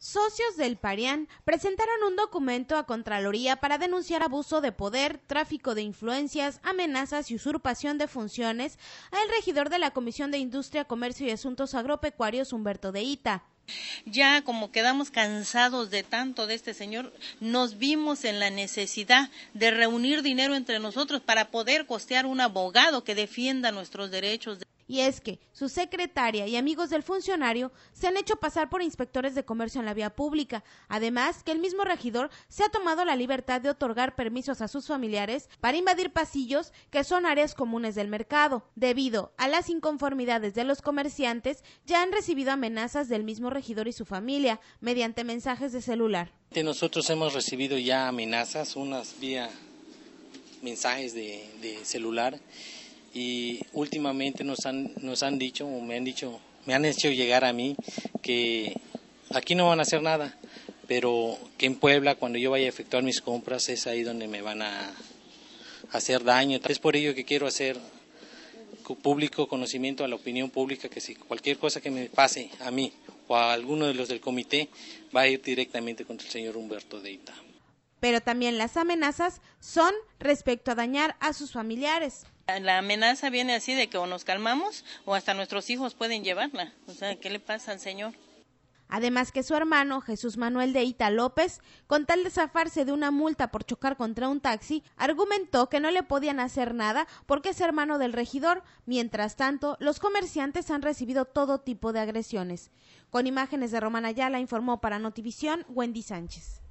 Socios del Parián presentaron un documento a Contraloría para denunciar abuso de poder, tráfico de influencias, amenazas y usurpación de funciones al regidor de la Comisión de Industria, Comercio y Asuntos Agropecuarios, Humberto de Ita. Ya como quedamos cansados de tanto de este señor, nos vimos en la necesidad de reunir dinero entre nosotros para poder costear un abogado que defienda nuestros derechos. De y es que su secretaria y amigos del funcionario se han hecho pasar por inspectores de comercio en la vía pública, además que el mismo regidor se ha tomado la libertad de otorgar permisos a sus familiares para invadir pasillos que son áreas comunes del mercado. Debido a las inconformidades de los comerciantes, ya han recibido amenazas del mismo regidor y su familia mediante mensajes de celular. Nosotros hemos recibido ya amenazas, unas vía mensajes de celular y últimamente nos han, nos han dicho, o me han dicho, me han hecho llegar a mí que aquí no van a hacer nada, pero que en Puebla cuando yo vaya a efectuar mis compras es ahí donde me van a hacer daño. Es por ello que quiero hacer público conocimiento a la opinión pública que si cualquier cosa que me pase a mí o a alguno de los del comité va a ir directamente contra el señor Humberto Deita pero también las amenazas son respecto a dañar a sus familiares. La amenaza viene así de que o nos calmamos o hasta nuestros hijos pueden llevarla. O sea, ¿qué le pasa al señor? Además que su hermano, Jesús Manuel de Ita López, con tal de zafarse de una multa por chocar contra un taxi, argumentó que no le podían hacer nada porque es hermano del regidor. Mientras tanto, los comerciantes han recibido todo tipo de agresiones. Con imágenes de Romana Ayala informó para Notivisión Wendy Sánchez.